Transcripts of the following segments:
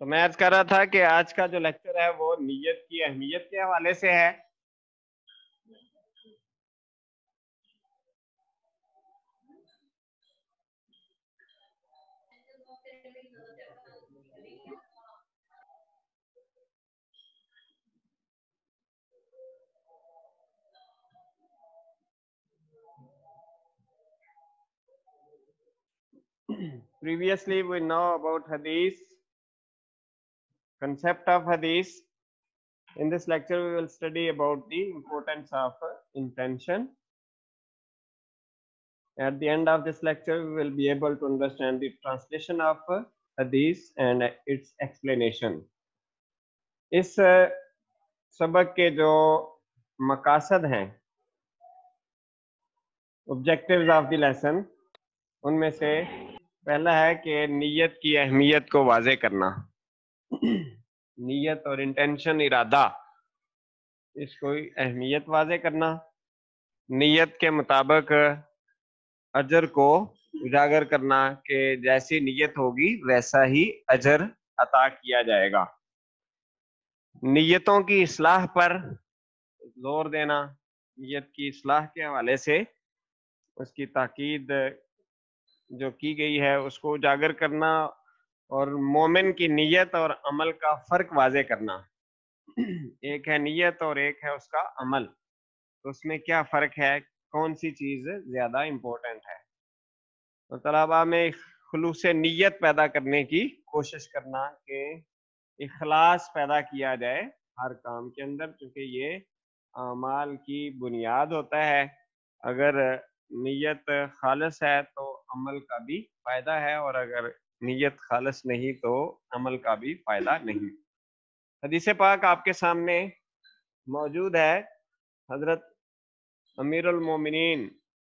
तो मैं आज कर रहा था कि आज का जो लेक्चर है वो नीयत की अहमियत के हवाले से है previously we know about hadith concept of hadith in this lecture we will study about the importance of intention at the end of this lecture we will be able to understand the translation of hadith and its explanation is sabak ke jo maqasid hain objectives of the lesson unme se pehla hai कि niyat ki ahmiyat ko wazeh karna नीयत और intention इरादा इसको अहमियत वाजे करना नीयत के मुताबिक अजर को उजागर करना कि जैसी नीयत होगी वैसा ही अजर अता किया जाएगा नीयतों की असलाह पर जोर देना नीयत की असलाह के हवाले से उसकी ताकीद जो की गई है उसको उजागर करना और मोमिन की नीयत और अमल का फ़र्क वाजे करना एक है नीयत और एक है उसका अमल तो उसमें क्या फ़र्क है कौन सी चीज़ ज़्यादा इम्पोर्टेंट है तो तलाबा में खलूस नीयत पैदा करने की कोशिश करना कि इखलास पैदा किया जाए हर काम के अंदर क्योंकि ये अमाल की बुनियाद होता है अगर नीयत खालस है तो अमल का भी फ़ायदा है और अगर नीयत खालस नहीं तो अमल का भी फायदा नहीं हदीस पाक आपके सामने मौजूद है हजरत अमीर उलमोमिन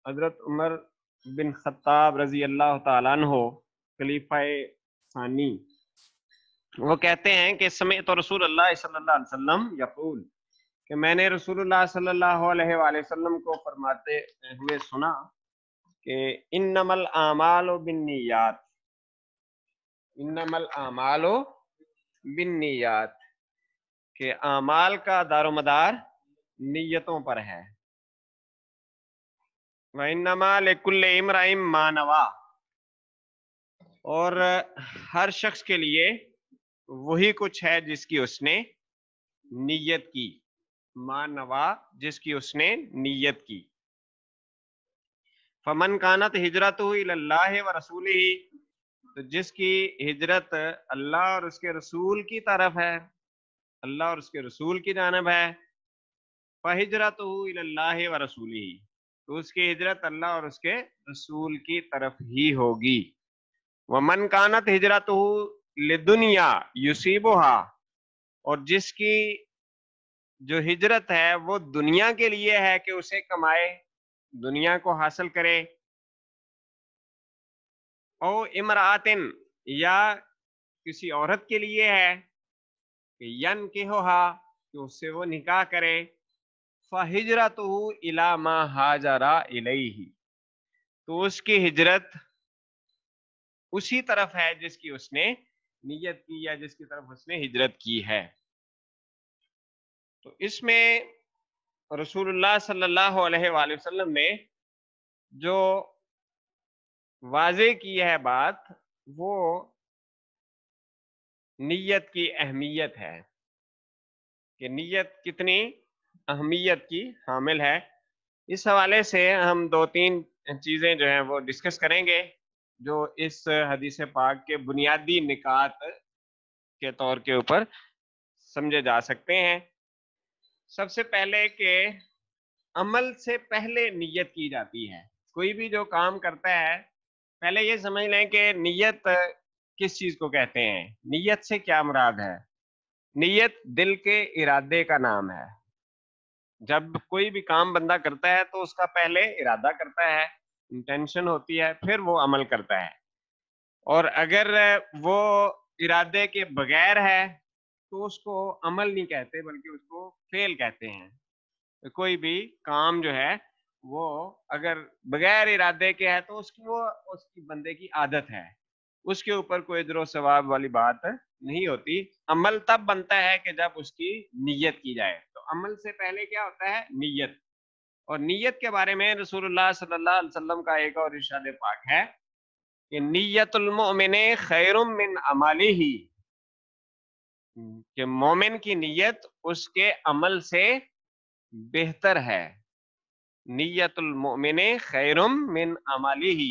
हजरत उमर बिन खत्ताब रजी अल्लाह तहो खलीफ़ा सानी वो कहते हैं कि समय तो रसूल अल्लाह सल्लाम यकूल कि मैंने रसूल सल्लल्लाहु अलैहि वसल्लम को फरमाते हुए सुना कि इन नमल आमाल बिन नियात इन्नमल आमालो बिन्नीयात के आमाल का दारोमदार नियतों पर है वनमाकुल्ल इमराइम मानवा और हर शख्स के लिए वही कुछ है जिसकी उसने नियत की मानवा जिसकी उसने नियत की फमन कानत हिजरत हुई व रसूल ही तो जिसकी हिजरत अल्लाह और उसके रसूल की तरफ है अल्लाह और उसके रसूल की जानब है फहजरत व रसूल ही तो उसकी हिजरत अल्लाह और उसके रसूल की तरफ ही होगी व मन कानत हिजरत दुनिया युसीबोहा और जिसकी जो हिजरत है वो दुनिया के लिए है कि उसे कमाए दुनिया को हासिल करे ओ इमरातिन या किसी औरत के लिए है कि यन के हो हा कि उससे वो निकाह करे फ़हिजरत इला मा हाजरा ही तो उसकी हिजरत उसी तरफ है जिसकी उसने नियत की या जिसकी तरफ उसने हिजरत की है तो इसमें रसूलुल्लाह सल्लल्लाहु अलैहि वसल्लम ने जो वाजे की है बात वो नीयत की अहमियत है कि नीयत कितनी अहमियत की हामिल है इस हवाले से हम दो तीन चीज़ें जो हैं वो डिस्कस करेंगे जो इस हदीस पाक के बुनियादी निकात के तौर के ऊपर समझे जा सकते हैं सबसे पहले के अमल से पहले नियत की जाती है कोई भी जो काम करता है पहले ये समझ लें कि नियत किस चीज को कहते हैं नियत से क्या मुराद है नियत दिल के इरादे का नाम है जब कोई भी काम बंदा करता है तो उसका पहले इरादा करता है इंटेंशन होती है फिर वो अमल करता है और अगर वो इरादे के बगैर है तो उसको अमल नहीं कहते बल्कि उसको फेल कहते हैं कोई भी काम जो है वो अगर बगैर इरादे के है तो उसकी वो उसकी बंदे की आदत है उसके ऊपर कोई दरो सवाब वाली बात नहीं होती अमल तब बनता है कि जब उसकी नीयत की जाए तो अमल से पहले क्या होता है नीयत और नीयत के बारे में रसूलुल्लाह सल्लल्लाहु अलैहि वसल्लम का एक और इरशाद पाक है कि नीयतुलमोमिन खैरुम मिन अमाली ही कि मोमिन की नीयत उसके अमल से बेहतर है मोमिन खैरुम मिन अमाली ही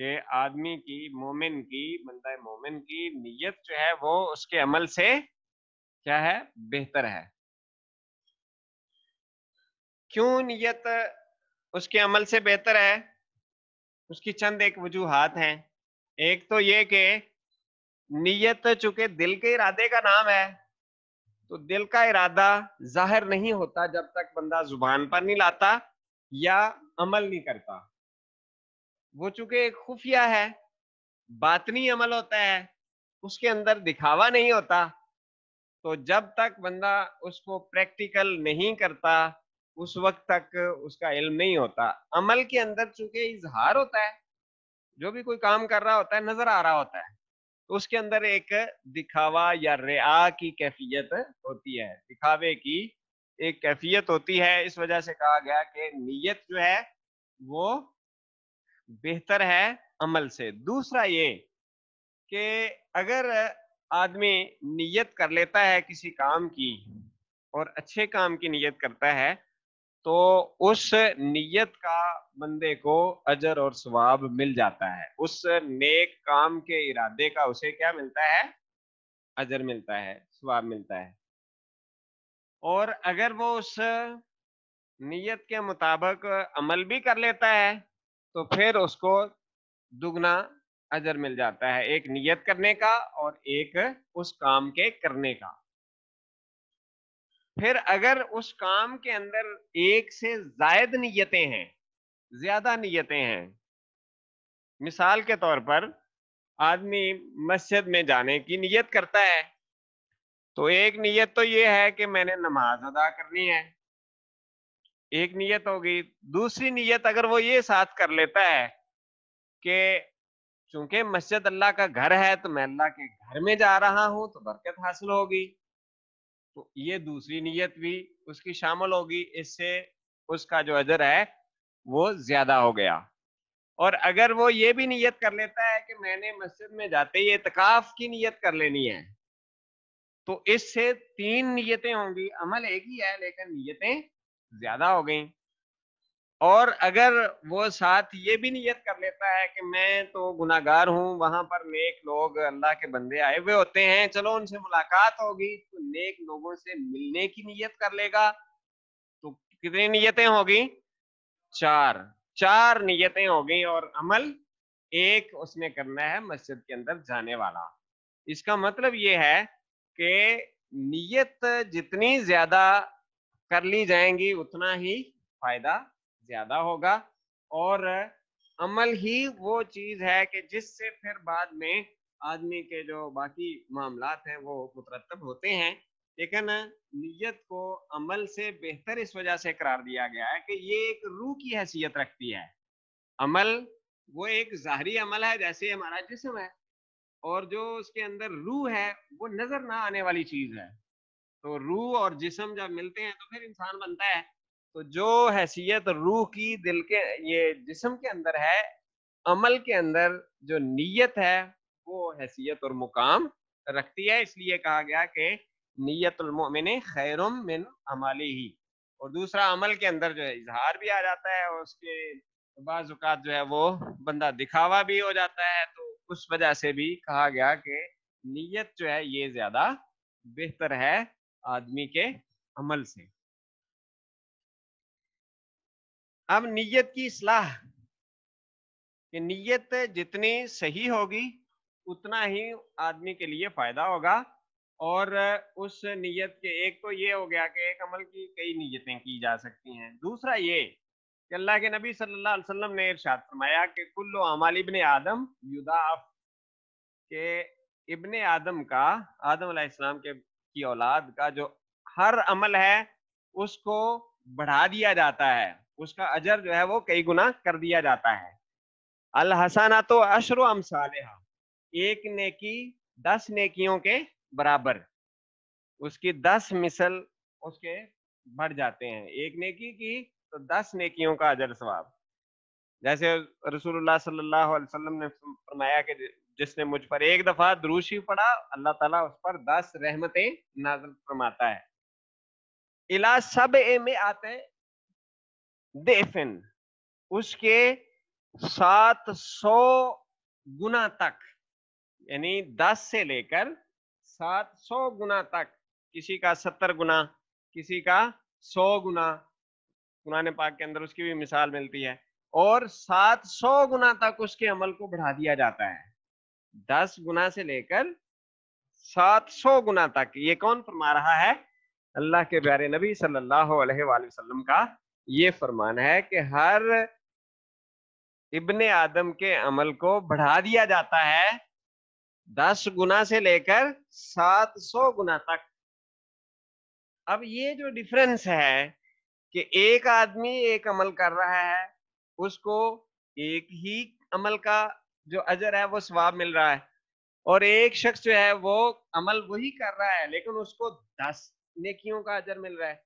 ये आदमी की मोमिन की बंदा मोमिन की नीयत जो है वो उसके अमल से क्या है बेहतर है क्यों नीयत उसके अमल से बेहतर है उसकी चंद एक वजूहत हैं एक तो ये कि नीयत चूंकि दिल के इरादे का नाम है तो दिल का इरादा जाहिर नहीं होता जब तक बंदा जुबान पर नहीं लाता या अमल नहीं करता वो चूंकि एक खुफिया है बातनी अमल होता है उसके अंदर दिखावा नहीं होता तो जब तक बंदा उसको प्रैक्टिकल नहीं करता उस वक्त तक उसका इल्म नहीं होता अमल के अंदर चूंकि इजहार होता है जो भी कोई काम कर रहा होता है नजर आ रहा होता है तो उसके अंदर एक दिखावा या रिया की कैफियत होती है दिखावे की एक कैफियत होती है इस वजह से कहा गया कि नीयत जो है वो बेहतर है अमल से दूसरा ये कि अगर आदमी नियत कर लेता है किसी काम की और अच्छे काम की नियत करता है तो उस नियत का बंदे को अजर और स्वाब मिल जाता है उस नेक काम के इरादे का उसे क्या मिलता है अजर मिलता है स्वाब मिलता है और अगर वो उस नियत के मुताबिक अमल भी कर लेता है तो फिर उसको दुगना अजर मिल जाता है एक नियत करने का और एक उस काम के करने का फिर अगर उस काम के अंदर एक से जायद नीयतें हैं ज्यादा नीयतें हैं मिसाल के तौर पर आदमी मस्जिद में जाने की नीयत करता है तो एक नीयत तो ये है कि मैंने नमाज अदा करनी है एक नीयत होगी दूसरी नीयत अगर वो ये साथ कर लेता है कि चूंकि मस्जिद अल्लाह का घर है तो मैं अल्लाह के घर में जा रहा हूं तो बरकत हासिल होगी तो ये दूसरी नीयत भी उसकी शामिल होगी इससे उसका जो अजर है वो ज्यादा हो गया और अगर वो ये भी नीयत कर लेता है कि मैंने मस्जिद में जाते ही एतकाफ की नीयत कर लेनी है तो इससे तीन नीयतें होंगी अमल एक ही है लेकिन नीयतें ज्यादा हो गई और अगर वो साथ ये भी नियत कर लेता है कि मैं तो गुनागार हूँ वहां पर नेक लोग अल्लाह के बंदे आए हुए होते हैं चलो उनसे मुलाकात होगी तो नेक लोगों से मिलने की नियत कर लेगा तो कितनी नियतें होगी चार चार नियतें होगी और अमल एक उसने करना है मस्जिद के अंदर जाने वाला इसका मतलब ये है कि नियत जितनी ज्यादा कर ली जाएंगी उतना ही फायदा ज्यादा होगा और अमल ही वो चीज है कि जिससे फिर बाद में आदमी के जो बाकी मामला हैं वो मुतरतब होते हैं लेकिन नीयत को अमल से बेहतर इस वजह से करार दिया गया है कि ये एक रूह की हैसियत रखती है अमल वो एक ज़ाहरी अमल है जैसे हमारा जिसम है और जो उसके अंदर रूह है वो नज़र ना आने वाली चीज़ है तो रूह और जिसम जब मिलते हैं तो फिर इंसान बनता है तो जो हैसियत रूह की दिल के ये जिसम के अंदर है अमल के अंदर जो नीयत है वो हैसियत और मुकाम रखती है इसलिए कहा गया कि नीयतमिन खैरम मिन अमाली ही और दूसरा अमल के अंदर जो है इजहार भी आ जाता है और उसके बाज़ात जो है वो बंदा दिखावा भी हो जाता है तो उस वजह से भी कहा गया कि नीयत जो है ये ज़्यादा बेहतर है आदमी के अमल से अब नीयत की सलाह कि नीयत जितनी सही होगी उतना ही आदमी के लिए फायदा होगा और उस नीयत के एक तो ये हो गया कि एक अमल की कई नीयतें की जा सकती हैं दूसरा ये कि अल्लाह के नबी सल्लल्लाहु अलैहि वसल्लम ने इरशाद फरमाया कि कुल्लो अमाल इबन आदम युदाफ के इबन आदम का आदम इस्लाम के की औलाद का जो हर अमल है उसको बढ़ा दिया जाता है उसका अजर जो है वो कई गुना कर दिया जाता है अल हसाना तो अशर अमसालहा एक नेकी दस नेकियों के बराबर उसकी दस मिसल उसके बढ़ जाते हैं एक नेकी की तो दस नेकियों का अजर स्वाब जैसे रसूलुल्लाह सल्लल्लाहु अलैहि वसल्लम ने फरमाया कि जिसने मुझ पर एक दफा द्रूशी पढ़ा अल्लाह ताला उस पर दस रहमतें नाजल फरमाता है इला सब ए में आते देफिन उसके सात सौ गुना तक यानी दस से लेकर सात सौ गुना तक किसी का सत्तर गुना किसी का सौ गुना पुराने पाक के अंदर उसकी भी मिसाल मिलती है और सात सौ गुना तक उसके अमल को बढ़ा दिया जाता है दस गुना से लेकर सात सौ गुना तक ये कौन फरमा रहा है अल्लाह के प्यारे नबी सल्लल्लाहु अलैहि वसल्लम का ये फरमान है कि हर इबन आदम के अमल को बढ़ा दिया जाता है दस गुना से लेकर सात सौ गुना तक अब ये जो डिफरेंस है कि एक आदमी एक अमल कर रहा है उसको एक ही अमल का जो अजर है वो स्वाब मिल रहा है और एक शख्स जो है वो अमल वही कर रहा है लेकिन उसको दस नेकियों का अजर मिल रहा है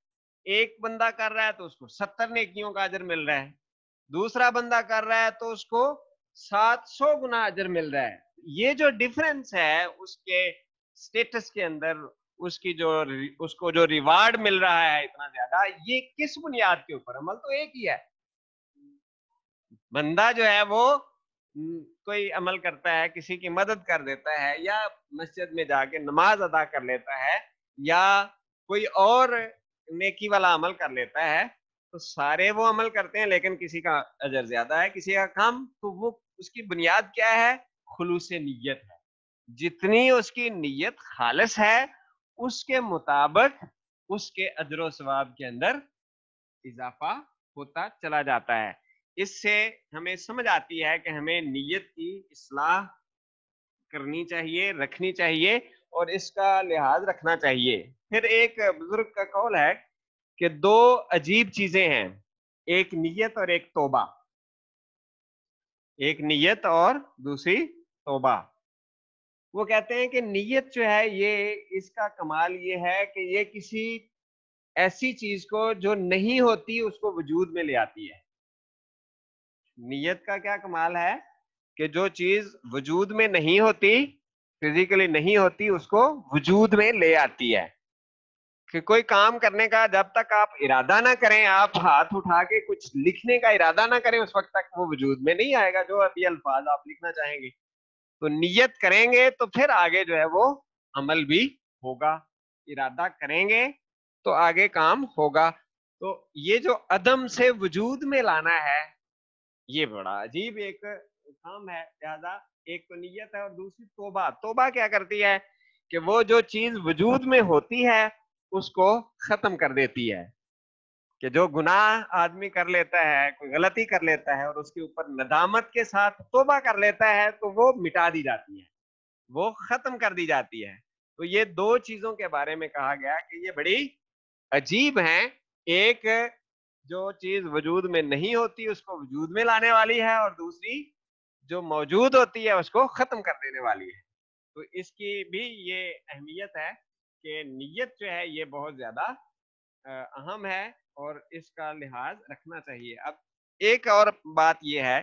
एक बंदा कर रहा है तो उसको सत्तर नेकियों का अजर मिल रहा है दूसरा बंदा कर रहा है तो उसको सात सौ गुना अजर मिल रहा है ये जो डिफरेंस है उसके स्टेटस के अंदर उसकी जो उसको जो रिवार्ड मिल रहा है इतना ज्यादा ये किस बुनियाद के ऊपर अमल तो एक ही है बंदा जो है वो कोई अमल करता है किसी की मदद कर देता है या मस्जिद में जाके नमाज अदा कर लेता है या कोई और नेकी वाला अमल कर लेता है तो सारे वो अमल करते हैं लेकिन किसी का अजर ज्यादा है किसी का कम तो वो उसकी बुनियाद क्या है खुलूस नीयत है जितनी उसकी नीयत खालस है उसके मुताबिक उसके अजर स्वाब के अंदर इजाफा होता चला जाता है इससे हमें समझ आती है कि हमें नीयत की असलाह करनी चाहिए रखनी चाहिए और इसका लिहाज रखना चाहिए फिर एक बुजुर्ग का कौल है कि दो अजीब चीजें हैं एक नियत और एक तोबा एक नियत और दूसरी तोबा वो कहते हैं कि नियत जो है ये इसका कमाल ये है कि ये किसी ऐसी चीज को जो नहीं होती उसको वजूद में ले आती है नियत का क्या कमाल है कि जो चीज वजूद में नहीं होती फिजिकली नहीं होती उसको वजूद में ले आती है कि कोई काम करने का जब तक आप इरादा ना करें आप हाथ उठा के कुछ लिखने का इरादा ना करें उस वक्त तक वो वजूद में नहीं आएगा जो अभी अल्फाज आप लिखना चाहेंगे तो नियत करेंगे तो फिर आगे जो है वो अमल भी होगा इरादा करेंगे तो आगे काम होगा तो ये जो अदम से वजूद में लाना है ये बड़ा अजीब एक काम है लिहाजा एक तो नीयत है और दूसरी तोबा तोबा क्या करती है कि वो जो चीज वजूद में होती है उसको खत्म कर देती है कि जो गुनाह आदमी कर लेता है कोई गलती कर लेता है और उसके ऊपर नदामत के साथ तोबा कर लेता है तो वो मिटा दी जाती है वो खत्म कर दी जाती है तो ये दो चीजों के बारे में कहा गया कि ये बड़ी अजीब है एक जो चीज वजूद में नहीं होती उसको वजूद में लाने वाली है और दूसरी जो मौजूद होती है उसको खत्म कर देने वाली है तो इसकी भी ये अहमियत है कि नीयत जो है ये बहुत ज़्यादा अहम है और इसका लिहाज रखना चाहिए अब एक और बात यह है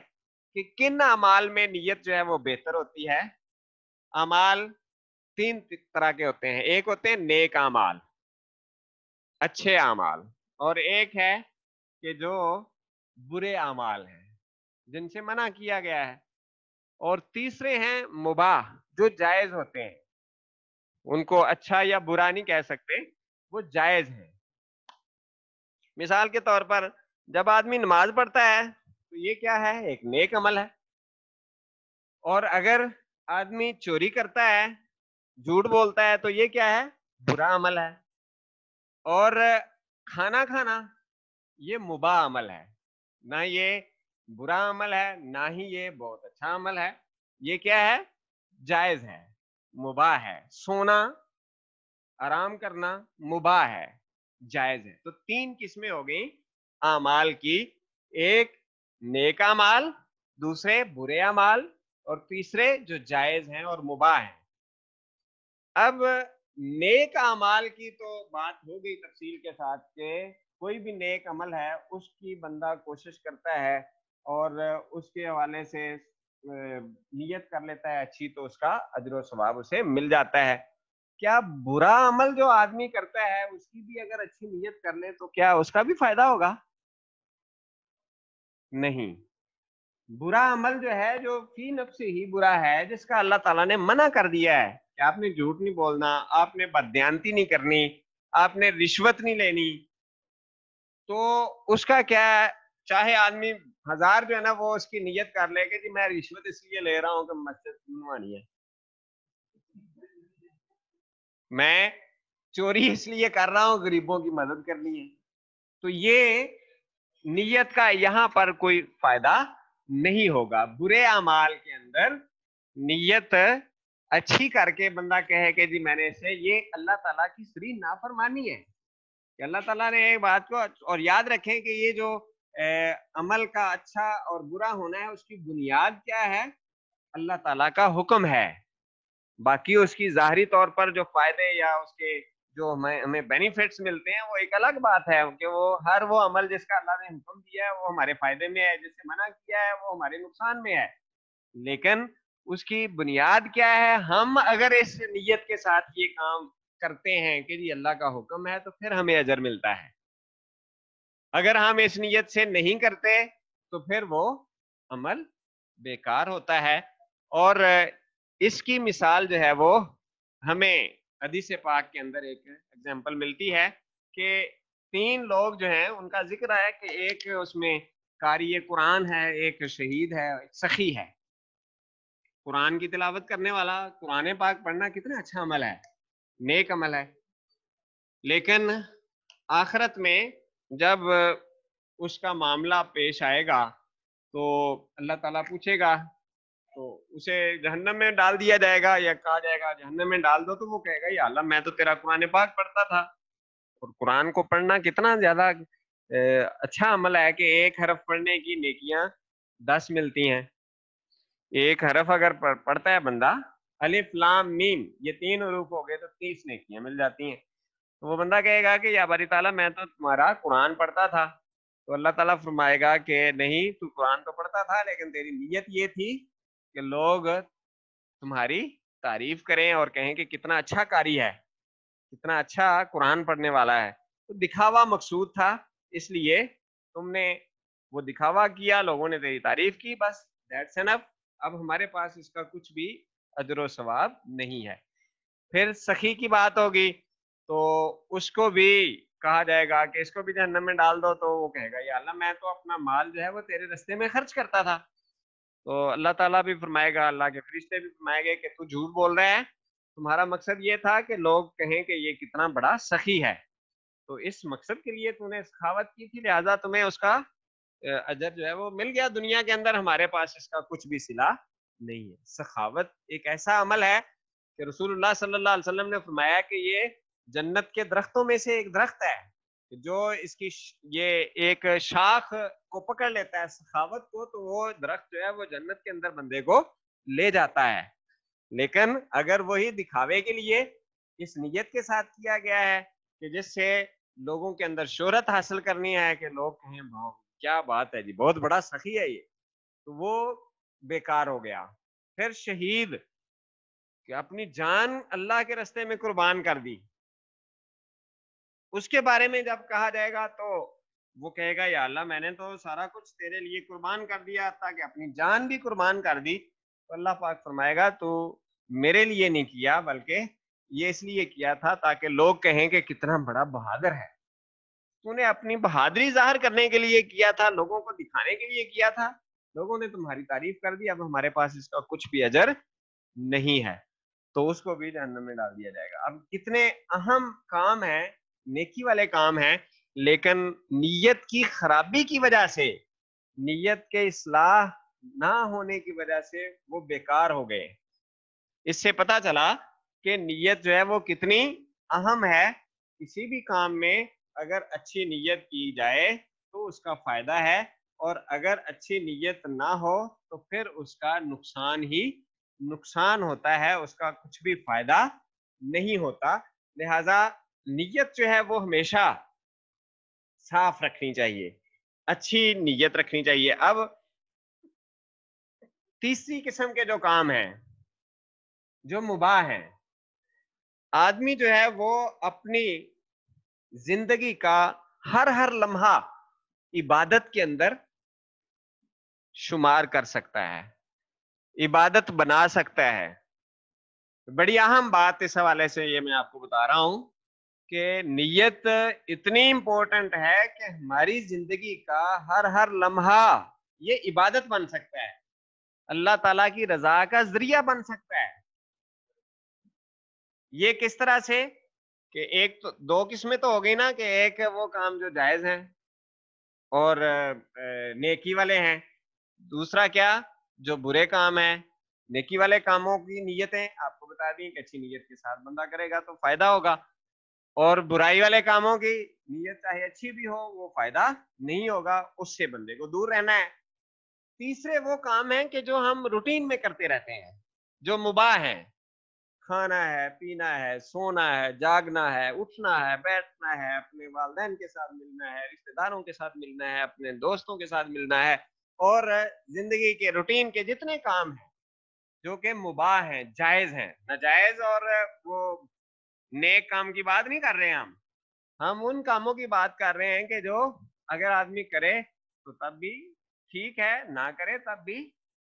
कि किन अमाल में नीयत जो है वो बेहतर होती है अमाल तीन तरह के होते हैं एक होते हैं नेक अमाल अच्छे अमाल और एक है कि जो बुरे अमाल हैं जिनसे मना किया गया है और तीसरे हैं मुबाह जो जायज होते हैं उनको अच्छा या बुरा नहीं कह सकते वो जायज है मिसाल के तौर पर जब आदमी नमाज पढ़ता है तो ये क्या है एक नेक अमल है और अगर आदमी चोरी करता है झूठ बोलता है तो ये क्या है बुरा अमल है और खाना खाना ये मुबा अमल है ना ये बुरा अमल है ना ही ये बहुत अच्छा अमल है ये क्या है जायज है मुबा है सोना आराम करना मुबा है जायज है तो तीन किस्में हो गई अमाल की एक नेक अमाल दूसरे बुरे अमाल और तीसरे जो जायज हैं और मुबा हैं अब नेक अमाल की तो बात हो गई तफसील के साथ के कोई भी नेक अमल है उसकी बंदा कोशिश करता है और उसके हवाले से नियत कर लेता है अच्छी तो उसका अजर स्वभाव उसे मिल जाता है क्या बुरा अमल जो आदमी करता है उसकी भी अगर अच्छी नियत कर ले तो क्या उसका भी फायदा होगा नहीं बुरा अमल जो है जो फी नफ्स ही बुरा है जिसका अल्लाह ताला ने मना कर दिया है कि आपने झूठ नहीं बोलना आपने बदयांती नहीं करनी आपने रिश्वत नहीं लेनी तो उसका क्या है चाहे आदमी हजार जो है ना वो उसकी नीयत कर ले कि जी मैं रिश्वत इसलिए ले रहा हूँ कि मस्जिद बनवानी है मैं चोरी इसलिए कर रहा हूँ गरीबों की मदद करनी है तो ये नियत का यहाँ पर कोई फायदा नहीं होगा बुरे अमाल के अंदर नीयत अच्छी करके बंदा कहे कि जी मैंने इसे ये अल्लाह ताला की सरी नाफरमानी है अल्लाह ताला ने एक बात को और याद रखें कि ये जो अमल का अच्छा और बुरा होना है उसकी बुनियाद क्या है अल्लाह ताला का हुक्म है बाकी उसकी ज़ाहरी तौर पर जो फ़ायदे या उसके जो हमें हमें बेनिफिट्स मिलते हैं वो एक अलग बात है कि वो हर वो अमल जिसका अल्लाह ने हुक्म दिया है वो हमारे फ़ायदे में है जिसने मना किया है वो हमारे नुकसान में है लेकिन उसकी बुनियाद क्या है हम अगर इस नीयत के साथ ये काम करते हैं कि जी अल्लाह का हुक्म है तो फिर हमें अजर मिलता है अगर हम इस नीयत से नहीं करते तो फिर वो अमल बेकार होता है और इसकी मिसाल जो है वो हमें हदीस पाक के अंदर एक एग्जाम्पल मिलती है कि तीन लोग जो हैं उनका जिक्र है कि एक उसमें कारी कुरान है एक शहीद है एक सखी है कुरान की तिलावत करने वाला कुरान पाक पढ़ना कितना अच्छा अमल है नेक अमल है लेकिन आखरत में जब उसका मामला पेश आएगा तो अल्लाह ताला पूछेगा तो उसे जहन्नम में डाल दिया जाएगा या कहा जाएगा जहन्नम में डाल दो तो वो कहेगा या अल्लाह मैं तो तेरा कुरान पाक पढ़ता था और कुरान को पढ़ना कितना ज्यादा अच्छा अमल है कि एक हरफ पढ़ने की नेकियां दस मिलती हैं एक हरफ अगर पढ़ता है बंदा अलिफ लाम मीम ये तीन रूप हो गए तो तीस नेकियां मिल जाती हैं तो वो बंदा कहेगा कि या बारी ताला मैं तो तुम्हारा कुरान पढ़ता था तो अल्लाह ताला फरमाएगा कि नहीं तू कुरान तो पढ़ता था लेकिन तेरी नीयत ये थी कि लोग तुम्हारी तारीफ करें और कहें कि कितना अच्छा कारी है कितना अच्छा कुरान पढ़ने वाला है तो दिखावा मकसूद था इसलिए तुमने वो दिखावा किया लोगों ने तेरी तारीफ की बस दैट्स एनफ अब हमारे पास इसका कुछ भी अजर सवाब नहीं है फिर सखी की बात होगी तो उसको भी कहा जाएगा कि इसको भी जहन्नम में डाल दो तो वो कहेगा या अल्लाह मैं तो अपना माल जो है वो तेरे रस्ते में खर्च करता था तो अल्लाह ताला भी फरमाएगा अल्लाह के फरिश्ते भी फरमाएंगे कि तू झूठ बोल रहा है तुम्हारा मकसद ये था कि लोग कहें कि ये कितना बड़ा सखी है तो इस मकसद के लिए तूने सखावत की थी लिहाजा तुम्हें उसका अजर जो है वो मिल गया दुनिया के अंदर हमारे पास इसका कुछ भी सिला नहीं है सखावत एक ऐसा अमल है कि रसूलुल्लाह सल्लल्लाहु अलैहि वसल्लम ने फरमाया कि ये जन्नत के दरख्तों में से एक दरख्त है जो इसकी ये एक शाख को पकड़ लेता है सखावत को तो वो दरख्त जो है वो जन्नत के अंदर बंदे को ले जाता है लेकिन अगर वही दिखावे के लिए इस नीयत के साथ किया गया है कि जिससे लोगों के अंदर शोहरत हासिल करनी है कि लोग कहें भाव क्या बात है जी बहुत बड़ा सखी है ये तो वो बेकार हो गया फिर शहीद कि अपनी जान अल्लाह के रस्ते में कुर्बान कर दी उसके बारे में जब कहा जाएगा तो वो कहेगा या अल्लाह मैंने तो सारा कुछ तेरे लिए कुर्बान कर दिया ताकि अपनी जान भी कुर्बान कर दी तो अल्लाह पाक फरमाएगा तो मेरे लिए नहीं किया बल्कि ये इसलिए किया था ताकि लोग कहें कि कितना बड़ा बहादुर है तूने अपनी बहादुरी जाहिर करने के लिए किया था लोगों को दिखाने के लिए किया था लोगों ने तुम्हारी तारीफ कर दी अब हमारे पास इसका कुछ भी अजर नहीं है तो उसको भी जहनम में डाल दिया जाएगा अब कितने अहम काम है नेकी वाले काम हैं लेकिन नीयत की खराबी की वजह से नीयत के असलाह ना होने की वजह से वो बेकार हो गए इससे पता चला कि नीयत जो है वो कितनी अहम है किसी भी काम में अगर अच्छी नीयत की जाए तो उसका फायदा है और अगर अच्छी नीयत ना हो तो फिर उसका नुकसान ही नुकसान होता है उसका कुछ भी फायदा नहीं होता लिहाजा नीयत जो है वो हमेशा साफ रखनी चाहिए अच्छी नीयत रखनी चाहिए अब तीसरी किस्म के जो काम हैं जो मुबाह हैं आदमी जो है वो अपनी जिंदगी का हर हर लम्हा इबादत के अंदर शुमार कर सकता है इबादत बना सकता है बड़ी अहम बात इस हवाले से ये मैं आपको बता रहा हूं कि नियत इतनी इम्पोर्टेंट है कि हमारी जिंदगी का हर हर लम्हा ये इबादत बन सकता है अल्लाह ताला की रजा का जरिया बन सकता है ये किस तरह से कि एक तो दो किस्में तो हो गई ना कि एक वो काम जो जायज है और नेकी वाले हैं दूसरा क्या जो बुरे काम है नेकी वाले कामों की नीयतें आपको बता दी कि अच्छी नीयत के साथ बंदा करेगा तो फायदा होगा और बुराई वाले कामों की नीयत चाहे अच्छी भी हो वो फायदा नहीं होगा उससे बंदे को दूर रहना है तीसरे वो काम है कि जो हम रूटीन में करते रहते हैं जो मुबाह है खाना है पीना है सोना है जागना है उठना है बैठना है अपने वाले के साथ मिलना है रिश्तेदारों के साथ मिलना है अपने दोस्तों के साथ मिलना है और जिंदगी के रूटीन के जितने काम हैं जो कि मुबा हैं जायज हैं नाजायज और वो नेक काम की बात नहीं कर रहे हैं हम हम उन कामों की बात कर रहे हैं कि जो अगर आदमी करे तो तब भी ठीक है ना करे तब भी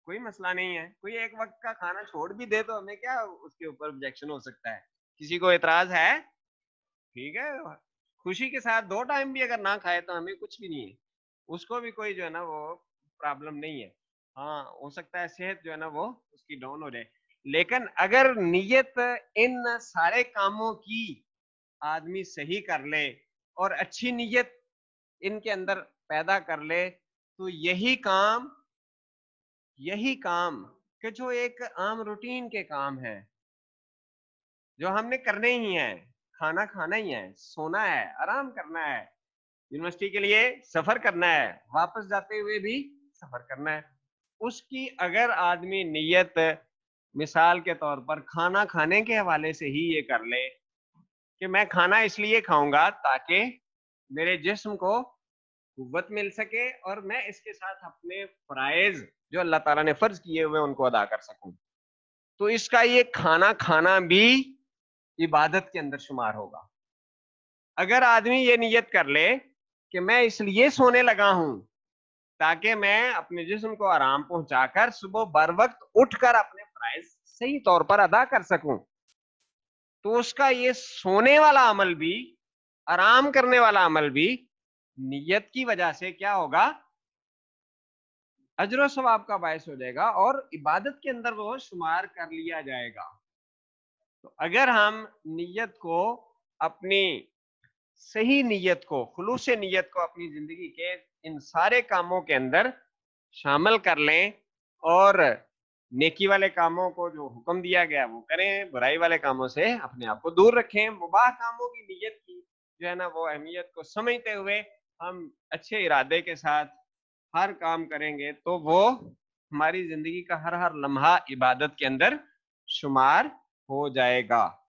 कोई मसला नहीं है कोई एक वक्त का खाना छोड़ भी दे तो हमें क्या उसके ऊपर ऑब्जेक्शन हो सकता है किसी को एतराज है ठीक है खुशी के साथ दो टाइम भी अगर ना खाए तो हमें कुछ भी नहीं है उसको भी कोई जो है ना वो प्रॉब्लम नहीं है हाँ हो सकता है सेहत जो है ना वो उसकी डाउन हो जाए लेकिन अगर नियत इन सारे कामों की आदमी सही कर ले और अच्छी नियत इनके अंदर पैदा कर ले तो यही काम यही काम कि जो एक आम रूटीन के काम है जो हमने करने ही है खाना खाना ही है सोना है आराम करना है यूनिवर्सिटी के लिए सफर करना है वापस जाते हुए भी सफर करना है उसकी अगर आदमी नियत मिसाल के तौर पर खाना खाने के हवाले से ही ये कर ले कि मैं खाना इसलिए खाऊंगा ताकि मेरे जिस्म को कुत मिल सके और मैं इसके साथ अपने फ्राइज जो अल्लाह ताला ने फ़र्ज किए हुए उनको अदा कर सकूं तो इसका ये खाना खाना भी इबादत के अंदर शुमार होगा अगर आदमी ये नियत कर ले कि मैं इसलिए सोने लगा हूं ताकि मैं अपने जिस्म को आराम पहुंचाकर सुबह बर वक्त उठकर अपने फराइज सही तौर पर अदा कर सकूं तो उसका ये सोने वाला अमल भी आराम करने वाला अमल भी नियत की वजह से क्या होगा अजर स्वाब का बायस हो जाएगा और इबादत के अंदर वो शुमार कर लिया जाएगा तो अगर हम नियत को अपनी सही नियत को खलूस नियत को अपनी जिंदगी के इन सारे कामों के अंदर शामिल कर लें और नेकी वाले कामों को जो हुक्म दिया गया वो करें बुराई वाले कामों से अपने आप को दूर रखें मुबाह कामों की नीयत की जो है ना वो अहमियत को समझते हुए हम अच्छे इरादे के साथ हर काम करेंगे तो वो हमारी जिंदगी का हर हर लम्हा इबादत के अंदर शुमार हो जाएगा